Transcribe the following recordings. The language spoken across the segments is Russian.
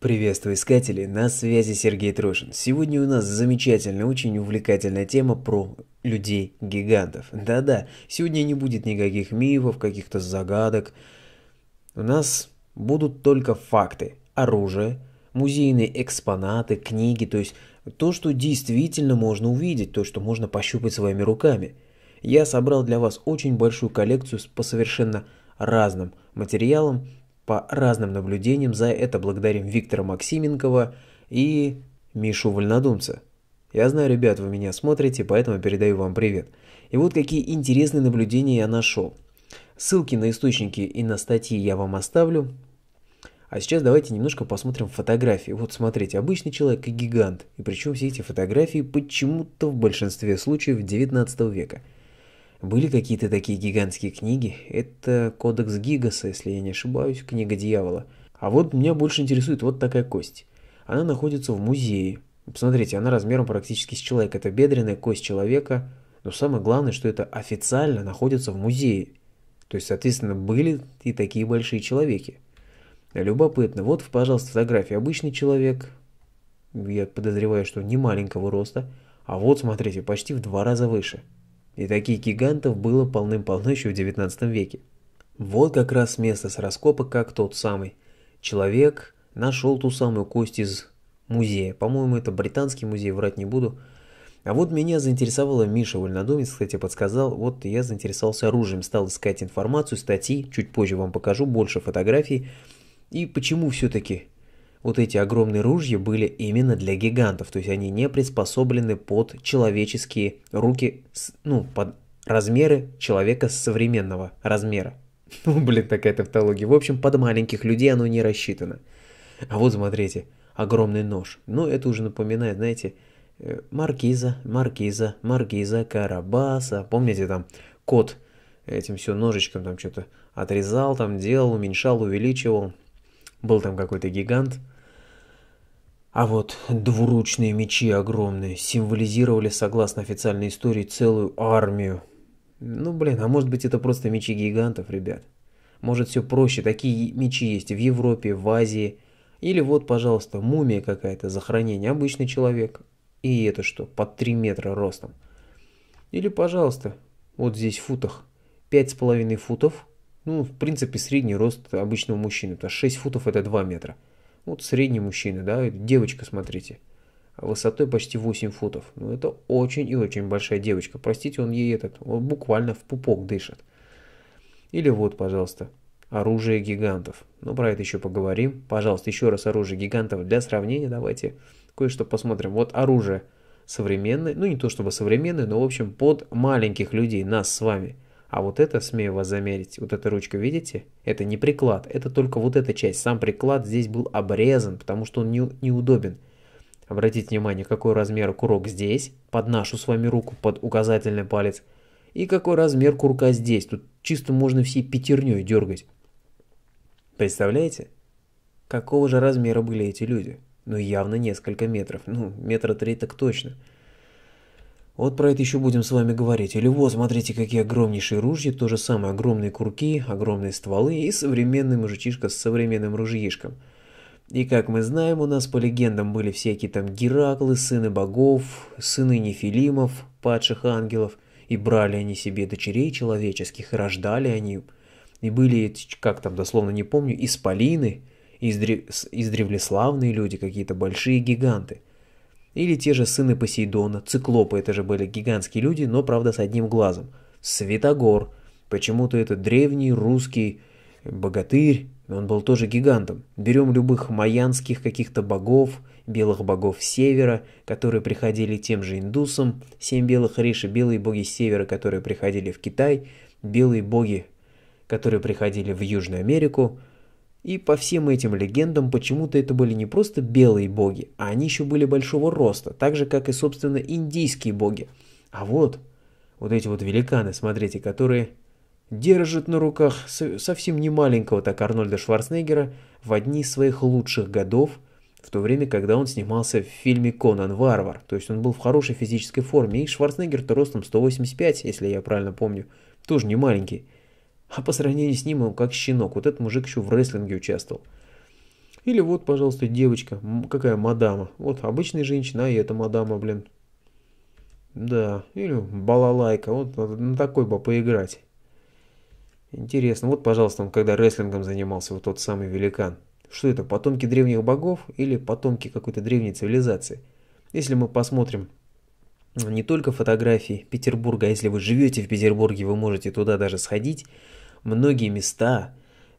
Приветствую, искатели! На связи Сергей Трошин. Сегодня у нас замечательная, очень увлекательная тема про людей-гигантов. Да-да, сегодня не будет никаких мифов, каких-то загадок. У нас будут только факты. Оружие, музейные экспонаты, книги, то есть то, что действительно можно увидеть, то, что можно пощупать своими руками. Я собрал для вас очень большую коллекцию по совершенно разным материалам, по разным наблюдениям. За это благодарим Виктора Максименкова и Мишу Вольнодумца. Я знаю, ребят, вы меня смотрите, поэтому передаю вам привет. И вот какие интересные наблюдения я нашел. Ссылки на источники и на статьи я вам оставлю. А сейчас давайте немножко посмотрим фотографии. Вот смотрите, обычный человек и гигант. И причем все эти фотографии почему-то в большинстве случаев 19 века – были какие-то такие гигантские книги. Это Кодекс Гигаса, если я не ошибаюсь, книга дьявола. А вот меня больше интересует вот такая кость. Она находится в музее. Посмотрите, она размером практически с человека. Это бедренная кость человека. Но самое главное, что это официально находится в музее. То есть, соответственно, были и такие большие человеки. Любопытно. Вот, пожалуйста, фотография. Обычный человек. Я подозреваю, что не маленького роста. А вот, смотрите, почти в два раза выше. И таких гигантов было полным-полно еще в 19 веке. Вот как раз место с раскопок, как тот самый. Человек нашел ту самую кость из музея. По-моему, это британский музей, врать не буду. А вот меня заинтересовала Миша Вольнодумец, кстати, подсказал, вот я заинтересовался оружием, стал искать информацию, статьи, чуть позже вам покажу больше фотографий. И почему все-таки вот эти огромные ружья были именно для гигантов, то есть они не приспособлены под человеческие руки, ну, под размеры человека современного размера. Ну, блин, такая тавтология. В общем, под маленьких людей оно не рассчитано. А вот, смотрите, огромный нож. Ну, это уже напоминает, знаете, э, маркиза, маркиза, маркиза, карабаса. Помните, там, кот этим все ножичком там что-то отрезал, там делал, уменьшал, увеличивал. Был там какой-то гигант. А вот двуручные мечи огромные символизировали, согласно официальной истории, целую армию. Ну, блин, а может быть это просто мечи гигантов, ребят? Может все проще, такие мечи есть в Европе, в Азии. Или вот, пожалуйста, мумия какая-то, захоронение, обычный человек. И это что, под 3 метра ростом. Или, пожалуйста, вот здесь в футах, 5,5 футов, ну, в принципе, средний рост обычного мужчины, то 6 футов это 2 метра. Вот средний мужчина, да, девочка, смотрите. А высотой почти 8 футов. Ну, это очень и очень большая девочка. Простите, он ей этот, он буквально в пупок дышит. Или вот, пожалуйста, оружие гигантов. Ну, про это еще поговорим. Пожалуйста, еще раз оружие гигантов для сравнения давайте кое-что посмотрим. Вот оружие современное, ну не то чтобы современное, но в общем под маленьких людей, нас с вами – а вот это, смею вас замерить, вот эта ручка, видите? Это не приклад, это только вот эта часть. Сам приклад здесь был обрезан, потому что он не, неудобен. Обратите внимание, какой размер курок здесь, под нашу с вами руку, под указательный палец. И какой размер курка здесь. Тут чисто можно всей пятерней дергать. Представляете? Какого же размера были эти люди? Ну, явно несколько метров. Ну, метра три так точно. Вот про это еще будем с вами говорить. Или вот, смотрите, какие огромнейшие ружья, то же самое, огромные курки, огромные стволы и современный мужичишка с современным ружьишком. И как мы знаем, у нас по легендам были всякие там Гераклы, сыны богов, сыны Нефилимов, падших ангелов, и брали они себе дочерей человеческих, и рождали они, и были, как там дословно не помню, исполины, издрев... издревлеславные люди, какие-то большие гиганты – или те же сыны Посейдона, циклопы, это же были гигантские люди, но, правда, с одним глазом. Светогор. Почему-то это древний русский богатырь, он был тоже гигантом. Берем любых майянских каких-то богов, белых богов севера, которые приходили тем же индусам, семь белых риши, белые боги севера, которые приходили в Китай, белые боги, которые приходили в Южную Америку, и по всем этим легендам почему-то это были не просто белые боги, а они еще были большого роста, так же как и, собственно, индийские боги. А вот, вот эти вот великаны, смотрите, которые держат на руках совсем не маленького так Арнольда Шварценеггера в одни из своих лучших годов, в то время, когда он снимался в фильме «Конан Варвар». То есть он был в хорошей физической форме, и Шварценеггер-то ростом 185, если я правильно помню, тоже не маленький. А по сравнению с ним он как щенок. Вот этот мужик еще в рестлинге участвовал. Или вот, пожалуйста, девочка, какая мадама. Вот обычная женщина, а и эта мадама, блин. Да, или балалайка, вот на такой бы поиграть. Интересно, вот, пожалуйста, он когда рестлингом занимался, вот тот самый великан. Что это, потомки древних богов или потомки какой-то древней цивилизации? Если мы посмотрим не только фотографии Петербурга, а если вы живете в Петербурге, вы можете туда даже сходить, многие места,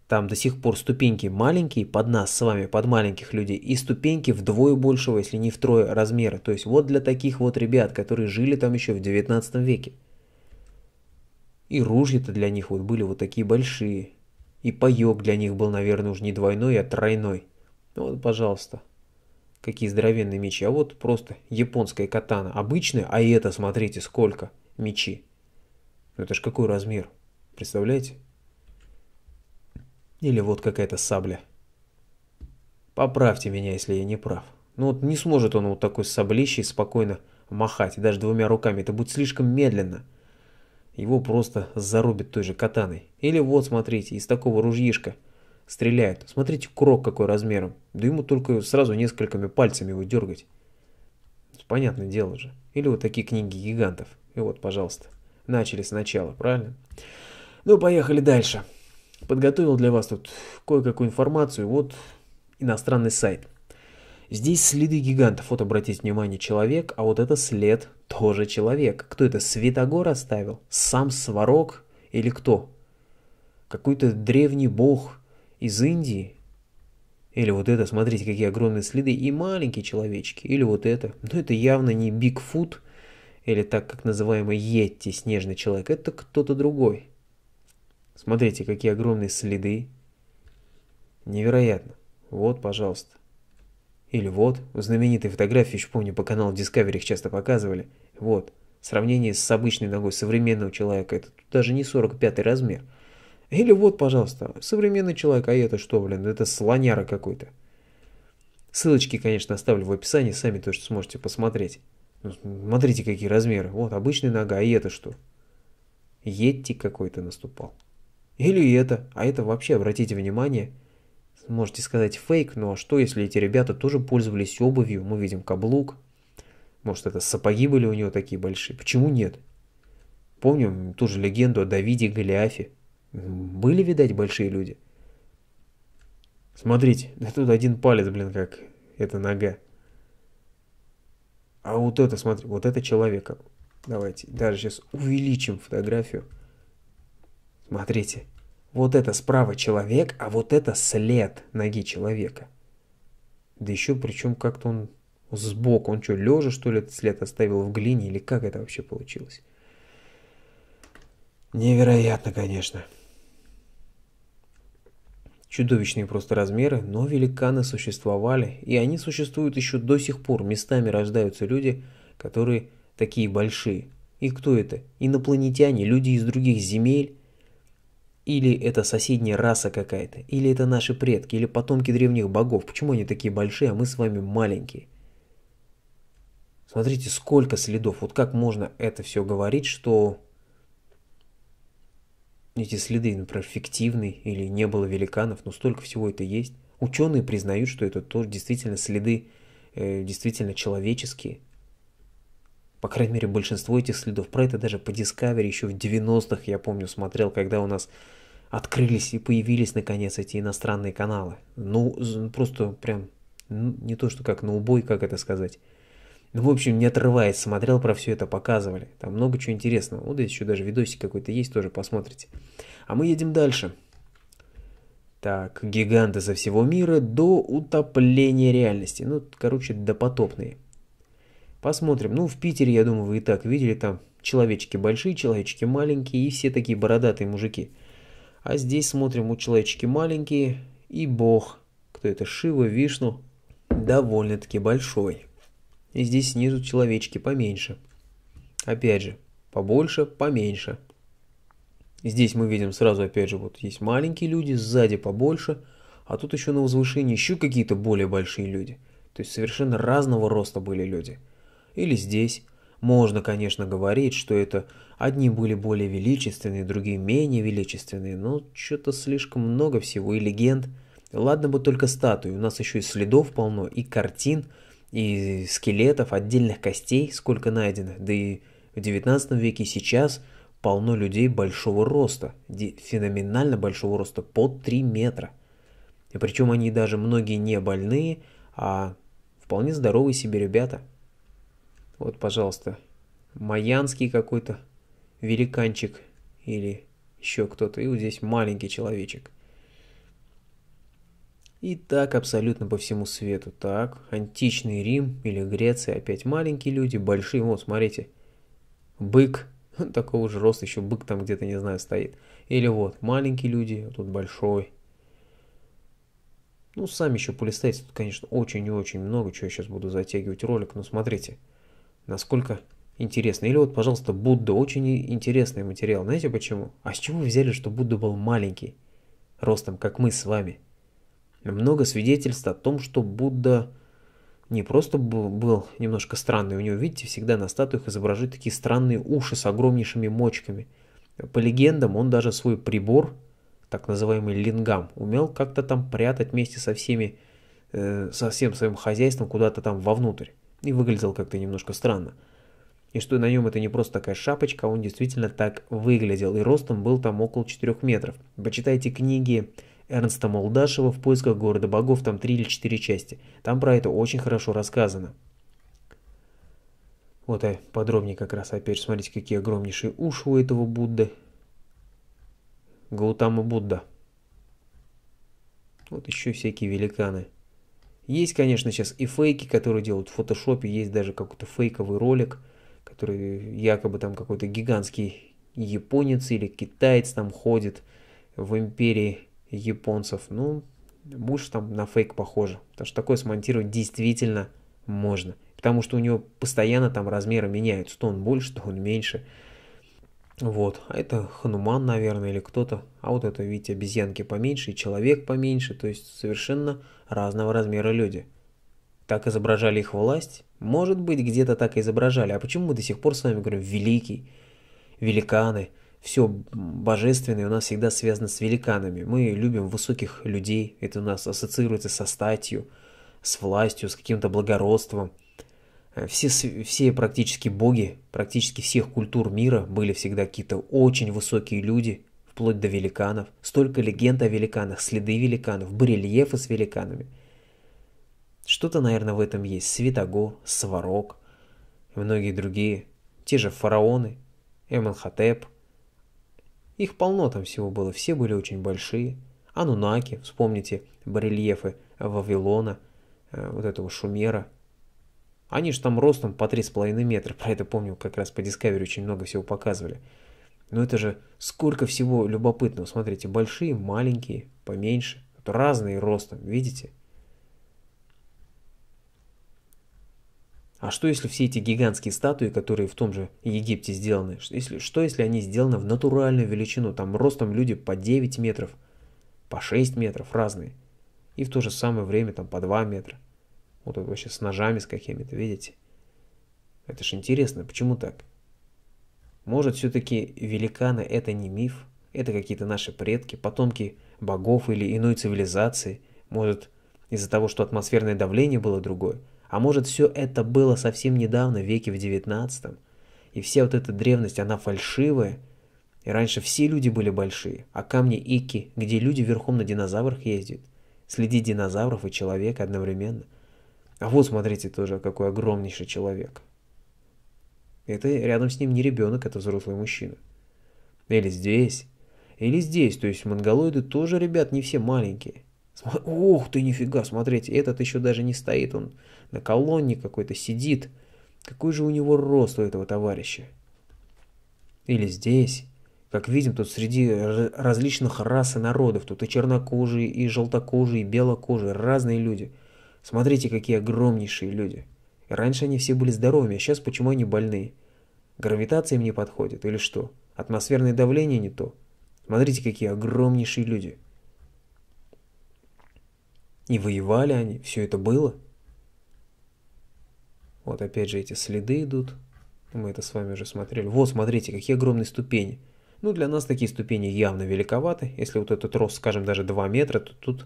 там до сих пор ступеньки маленькие, под нас с вами, под маленьких людей, и ступеньки вдвое большего, если не втрое размера. То есть вот для таких вот ребят, которые жили там еще в 19 веке. И ружья-то для них вот были вот такие большие. И паёк для них был, наверное, уже не двойной, а тройной. Ну вот, пожалуйста. Какие здоровенные мечи. А вот просто японская катана. Обычная, а это, смотрите, сколько мечи. Ну это ж какой размер. Представляете? Или вот какая-то сабля. Поправьте меня, если я не прав. Ну вот не сможет он вот такой саблищей спокойно махать, и даже двумя руками. Это будет слишком медленно. Его просто зарубит той же катаной. Или вот, смотрите, из такого ружьишка стреляет. Смотрите, крок какой размером. Да ему только сразу несколькими пальцами его дергать. Понятное дело же. Или вот такие книги гигантов. И вот, пожалуйста, начали сначала, правильно? Ну, поехали дальше. Подготовил для вас тут кое-какую информацию. Вот иностранный сайт. Здесь следы гигантов. Вот обратите внимание, человек, а вот это след тоже человек. Кто это, Светогор оставил? Сам Сварог или кто? Какой-то древний бог из Индии? Или вот это, смотрите, какие огромные следы. И маленькие человечки. Или вот это. Но ну, это явно не Бигфут, или так как называемый Йетти, снежный человек. Это кто-то другой. Смотрите, какие огромные следы. Невероятно. Вот, пожалуйста. Или вот, в знаменитой фотографии, еще помню, по каналу Discovery их часто показывали. Вот, сравнение с обычной ногой современного человека, это даже не 45 размер. Или вот, пожалуйста, современный человек, а это что, блин, это слоняра какой-то. Ссылочки, конечно, оставлю в описании, сами тоже сможете посмотреть. Ну, смотрите, какие размеры. Вот, обычная нога, а это что? Етти какой-то наступал. Или это, а это вообще, обратите внимание, можете сказать фейк, но а что если эти ребята тоже пользовались обувью, мы видим каблук, может это сапоги были у него такие большие, почему нет? Помним ту же легенду о Давиде и Голиафе, были, видать, большие люди. Смотрите, да тут один палец, блин, как эта нога. А вот это, смотри, вот это человека. Давайте даже сейчас увеличим фотографию. Смотрите, вот это справа человек, а вот это след ноги человека. Да еще причем как-то он сбоку, он что, лежа что ли этот след оставил в глине или как это вообще получилось? Невероятно, конечно. Чудовищные просто размеры, но великаны существовали, и они существуют еще до сих пор. Местами рождаются люди, которые такие большие. И кто это? Инопланетяне, люди из других земель, или это соседняя раса какая-то, или это наши предки, или потомки древних богов. Почему они такие большие, а мы с вами маленькие? Смотрите, сколько следов. Вот как можно это все говорить, что эти следы, например, фиктивны или не было великанов, но столько всего это есть. Ученые признают, что это тоже действительно следы, э, действительно человеческие – по крайней мере, большинство этих следов. Про это даже по Discovery еще в 90-х, я помню, смотрел, когда у нас открылись и появились наконец эти иностранные каналы. Ну, ну просто прям, ну, не то что как на убой, как это сказать. Ну, в общем, не отрываясь, смотрел, про все это показывали. Там много чего интересного. Вот здесь еще даже видосик какой-то есть, тоже посмотрите. А мы едем дальше. Так, гиганты со всего мира до утопления реальности. Ну, короче, допотопные. Посмотрим. Ну, в Питере, я думаю, вы и так видели, там человечки большие, человечки маленькие и все такие бородатые мужики. А здесь смотрим, у человечки маленькие и бог, кто это, Шива, Вишну, довольно-таки большой. И здесь снизу человечки поменьше. Опять же, побольше, поменьше. Здесь мы видим сразу, опять же, вот есть маленькие люди, сзади побольше, а тут еще на возвышении еще какие-то более большие люди. То есть совершенно разного роста были люди – или здесь. Можно, конечно, говорить, что это одни были более величественные, другие менее величественные, но что-то слишком много всего и легенд. Ладно бы только статуи, у нас еще и следов полно, и картин, и скелетов, отдельных костей, сколько найдено, да и в 19 веке сейчас полно людей большого роста, феноменально большого роста, под 3 метра. И причем они даже многие не больные, а вполне здоровые себе ребята – вот, пожалуйста, майянский какой-то великанчик или еще кто-то. И вот здесь маленький человечек. И так абсолютно по всему свету. Так, античный Рим или Греция, опять маленькие люди, большие. Вот, смотрите, бык, такого же роста, еще бык там где-то, не знаю, стоит. Или вот, маленькие люди, тут большой. Ну, сами еще полистайте, тут, конечно, очень и очень много, чего я сейчас буду затягивать ролик, но Смотрите насколько интересно. Или вот, пожалуйста, Будда, очень интересный материал. Знаете почему? А с чего вы взяли, что Будда был маленький, ростом, как мы с вами? Много свидетельств о том, что Будда не просто был, немножко странный, у него, видите, всегда на статуях изображают такие странные уши с огромнейшими мочками. По легендам, он даже свой прибор, так называемый лингам, умел как-то там прятать вместе со всеми, э, со всем своим хозяйством куда-то там вовнутрь и выглядел как-то немножко странно. И что на нем это не просто такая шапочка, а он действительно так выглядел, и ростом был там около 4 метров. Почитайте книги Эрнста Молдашева «В поисках города богов», там 3 или 4 части. Там про это очень хорошо рассказано. Вот а подробнее как раз опять, смотрите, какие огромнейшие уши у этого Будды. Гаутама Будда. Вот еще всякие великаны. Есть, конечно, сейчас и фейки, которые делают в фотошопе, есть даже какой-то фейковый ролик, который якобы там какой-то гигантский японец или китаец там ходит в империи японцев. Ну, больше там на фейк похоже, потому что такое смонтировать действительно можно, потому что у него постоянно там размеры меняются, то он больше, то он меньше – вот, а это Хануман, наверное, или кто-то. А вот это, видите, обезьянки поменьше и человек поменьше, то есть совершенно разного размера люди. Так изображали их власть? Может быть, где-то так изображали. А почему мы до сих пор с вами говорим «великий», «великаны»? Все божественное у нас всегда связано с великанами. Мы любим высоких людей, это у нас ассоциируется со статью, с властью, с каким-то благородством. Э, все, все практически боги, практически всех культур мира были всегда какие-то очень высокие люди, вплоть до великанов. Столько легенд о великанах, следы великанов, барельефы с великанами. Что-то, наверное, в этом есть. Светогор, Сварог многие другие. Те же фараоны, Эманхотеп. Их полно там всего было, все были очень большие. Анунаки, вспомните барельефы Вавилона, э, вот этого Шумера – они же там ростом по 3,5 метра, про это помню, как раз по Discovery очень много всего показывали. Но это же сколько всего любопытного. Смотрите, большие, маленькие, поменьше. Вот разные ростом, видите? А что если все эти гигантские статуи, которые в том же Египте сделаны, что если, что если они сделаны в натуральную величину, там ростом люди по 9 метров, по 6 метров разные, и в то же самое время там по 2 метра? Вот это вообще с ножами, с какими-то, видите? Это ж интересно, почему так? Может, все-таки великаны это не миф? Это какие-то наши предки, потомки богов или иной цивилизации? Может, из-за того, что атмосферное давление было другое? А может, все это было совсем недавно, веке в девятнадцатом? И вся вот эта древность, она фальшивая? И раньше все люди были большие, а камни Ики, где люди верхом на динозаврах ездят. Следи динозавров и человека одновременно – а вот, смотрите, тоже какой огромнейший человек. Это рядом с ним не ребенок, это взрослый мужчина. Или здесь, или здесь. То есть монголоиды тоже, ребят, не все маленькие. Сма Ох ты, нифига, смотрите, этот еще даже не стоит, он на колонне какой-то сидит. Какой же у него рост у этого товарища? Или здесь. Как видим, тут среди различных рас и народов, тут и чернокожие, и желтокожие, и белокожие, разные люди – Смотрите, какие огромнейшие люди. И раньше они все были здоровыми, а сейчас почему они больные? Гравитация им не подходит или что? Атмосферное давление не то? Смотрите, какие огромнейшие люди. И воевали они, все это было. Вот опять же эти следы идут. Мы это с вами уже смотрели. Вот, смотрите, какие огромные ступени. Ну, для нас такие ступени явно великоваты. Если вот этот рост, скажем, даже 2 метра, то тут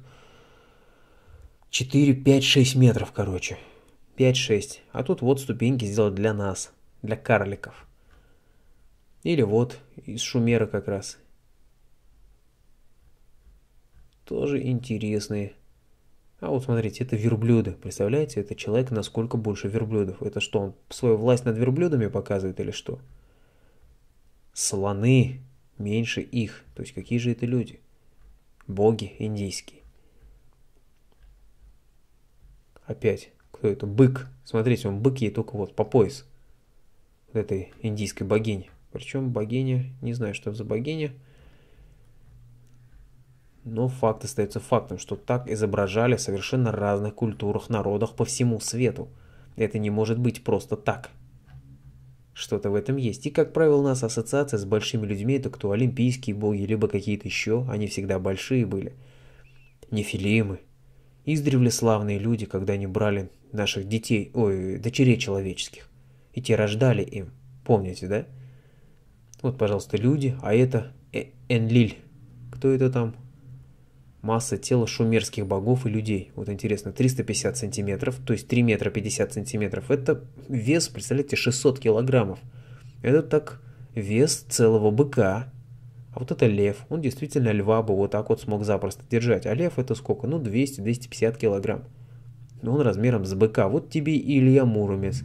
4, 5, 6 метров, короче. 5-6. А тут вот ступеньки сделать для нас, для карликов. Или вот, из шумера как раз. Тоже интересные. А вот смотрите, это верблюды, представляете? Это человек насколько больше верблюдов. Это что, он свою власть над верблюдами показывает или что? Слоны меньше их. То есть какие же это люди? Боги индийские. Опять. Кто это? Бык. Смотрите, он бык ей только вот по пояс. Вот этой индийской богини. Причем богиня, не знаю, что за богиня. Но факт остается фактом, что так изображали в совершенно разных культурах, народах по всему свету. Это не может быть просто так. Что-то в этом есть. И, как правило, у нас ассоциация с большими людьми, это кто олимпийские боги, либо какие-то еще, они всегда большие были. Нефилимы, Издревле славные люди, когда они брали наших детей, ой, дочерей человеческих, и те рождали им, помните, да? Вот, пожалуйста, люди, а это э Энлиль. Кто это там? Масса тела шумерских богов и людей. Вот интересно, 350 сантиметров, то есть 3 метра 50 сантиметров. Это вес, представляете, 600 килограммов. Это так вес целого быка. А вот это лев, он действительно льва бы вот так вот смог запросто держать, а лев это сколько? Ну 200-250 килограмм. Но ну, он размером с быка, вот тебе и Илья Муромец.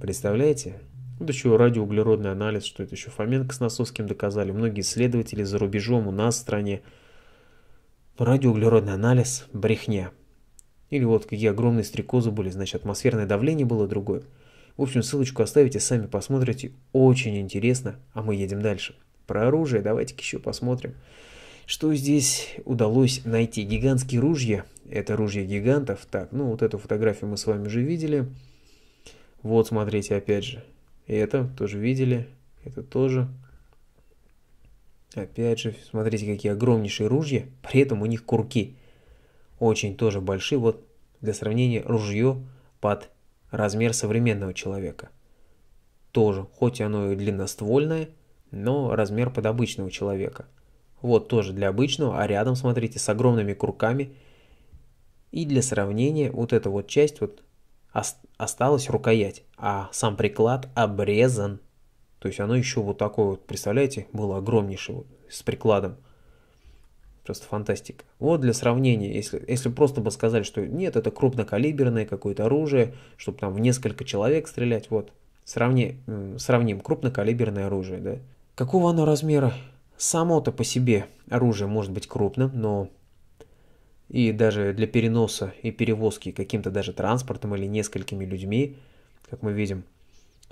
Представляете? Вот еще радиоуглеродный анализ, что это еще Фоменко с Носовским доказали, многие исследователи за рубежом, у нас в стране. Но радиоуглеродный анализ – брехня. Или вот какие огромные стрекозы были, значит атмосферное давление было другое. В общем, ссылочку оставите, сами посмотрите, очень интересно, а мы едем дальше. Про оружие давайте-ка еще посмотрим. Что здесь удалось найти? Гигантские ружья. Это ружья гигантов. Так, ну вот эту фотографию мы с вами уже видели. Вот, смотрите, опять же. Это тоже видели. Это тоже. Опять же, смотрите, какие огромнейшие ружья. При этом у них курки. Очень тоже большие. Вот для сравнения ружье под размер современного человека. Тоже, хоть оно и длинноствольное, но размер под обычного человека. Вот тоже для обычного, а рядом, смотрите, с огромными курками. И для сравнения, вот эта вот часть, вот осталась рукоять, а сам приклад обрезан. То есть оно еще вот такое вот, представляете, было огромнейшее вот, с прикладом. Просто фантастика. Вот для сравнения, если, если просто бы сказали, что нет, это крупнокалиберное какое-то оружие, чтобы там в несколько человек стрелять, вот, сравни, сравним крупнокалиберное оружие, да, Какого оно размера? Само-то по себе оружие может быть крупным, но и даже для переноса и перевозки каким-то даже транспортом или несколькими людьми, как мы видим,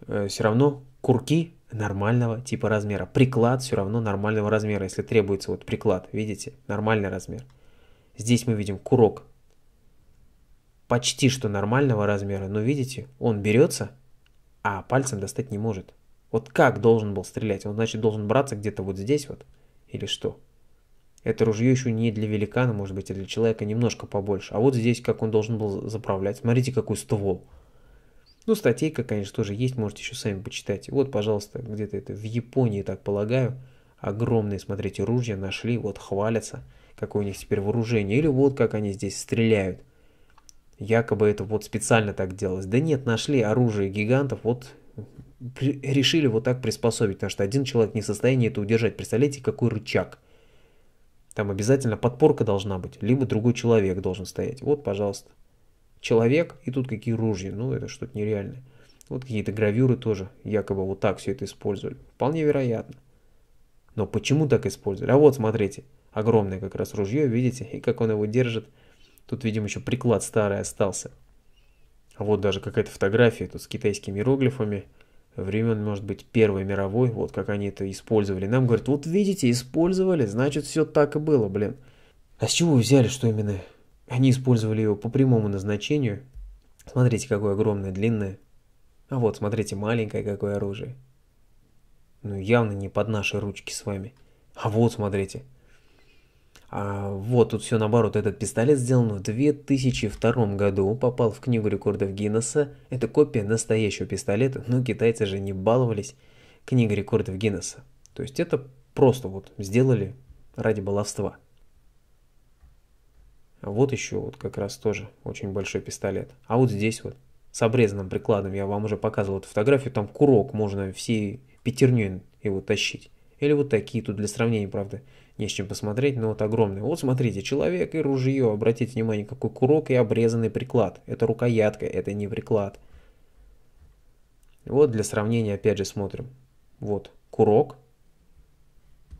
э, все равно курки нормального типа размера. Приклад все равно нормального размера, если требуется вот приклад, видите, нормальный размер. Здесь мы видим курок почти что нормального размера, но видите, он берется, а пальцем достать не может. Вот как должен был стрелять? Он, значит, должен браться где-то вот здесь вот? Или что? Это ружье еще не для великана, может быть, а для человека немножко побольше. А вот здесь, как он должен был заправлять. Смотрите, какой ствол. Ну, статейка, конечно, тоже есть, можете еще сами почитать. Вот, пожалуйста, где-то это в Японии, так полагаю, огромные, смотрите, ружья нашли, вот хвалятся, какое у них теперь вооружение. Или вот как они здесь стреляют. Якобы это вот специально так делалось. Да нет, нашли оружие гигантов, вот решили вот так приспособить, потому что один человек не в состоянии это удержать. Представляете, какой рычаг? Там обязательно подпорка должна быть, либо другой человек должен стоять. Вот, пожалуйста. Человек, и тут какие ружья. Ну, это что-то нереальное. Вот какие-то гравюры тоже якобы вот так все это использовали. Вполне вероятно. Но почему так использовали? А вот, смотрите, огромное как раз ружье, видите? И как он его держит. Тут, видимо, еще приклад старый остался. А вот даже какая-то фотография тут с китайскими иероглифами времен, может быть, Первой мировой, вот как они это использовали. Нам говорят, вот видите, использовали, значит, все так и было, блин. А с чего вы взяли, что именно они использовали его по прямому назначению? Смотрите, какое огромное, длинное. А вот, смотрите, маленькое какое оружие. Ну, явно не под наши ручки с вами. А вот, смотрите, а вот тут все наоборот, этот пистолет сделан в 2002 году, попал в книгу рекордов Гиннесса. Это копия настоящего пистолета, но китайцы же не баловались. Книга рекордов Гиннесса. То есть это просто вот сделали ради баловства. А вот еще вот как раз тоже очень большой пистолет. А вот здесь вот с обрезанным прикладом, я вам уже показывал эту фотографию, там курок, можно всей пятерней его тащить. Или вот такие, тут для сравнения, правда, не с чем посмотреть, но вот огромные. Вот смотрите, человек и ружье, обратите внимание, какой курок и обрезанный приклад. Это рукоятка, это не приклад. Вот для сравнения опять же смотрим. Вот курок,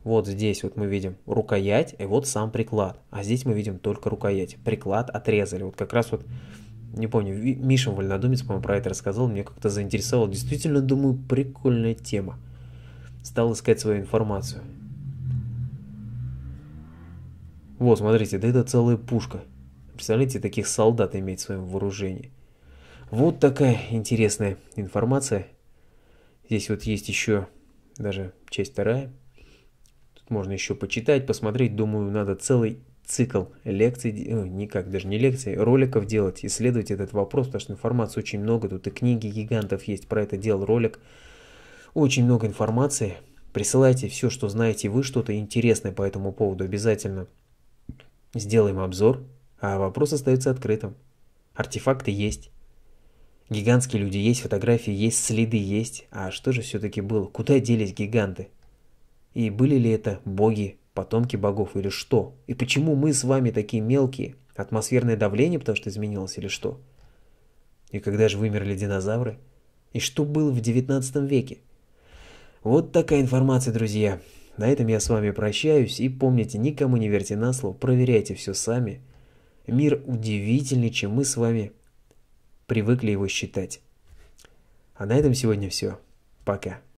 вот здесь вот мы видим рукоять, и вот сам приклад. А здесь мы видим только рукоять. Приклад отрезали. Вот как раз вот, не помню, Миша Вольнодумец, по-моему, про это рассказал, мне как-то заинтересовало. Действительно, думаю, прикольная тема стал искать свою информацию. Вот, смотрите, да это целая пушка. Представляете, таких солдат иметь в своем вооружении. Вот такая интересная информация. Здесь вот есть еще даже часть вторая. Тут можно еще почитать, посмотреть. Думаю, надо целый цикл лекций, э, никак, даже не лекций, роликов делать, исследовать этот вопрос, потому что информации очень много. Тут и книги гигантов есть, про это делал ролик. Очень много информации. Присылайте все, что знаете вы, что-то интересное по этому поводу обязательно. Сделаем обзор, а вопрос остается открытым. Артефакты есть. Гигантские люди есть, фотографии есть, следы есть. А что же все-таки было? Куда делись гиганты? И были ли это боги, потомки богов или что? И почему мы с вами такие мелкие? Атмосферное давление, потому что изменилось или что? И когда же вымерли динозавры? И что было в 19 веке? Вот такая информация, друзья. На этом я с вами прощаюсь и помните, никому не верьте на слово, проверяйте все сами. Мир удивительнее, чем мы с вами привыкли его считать. А на этом сегодня все. Пока.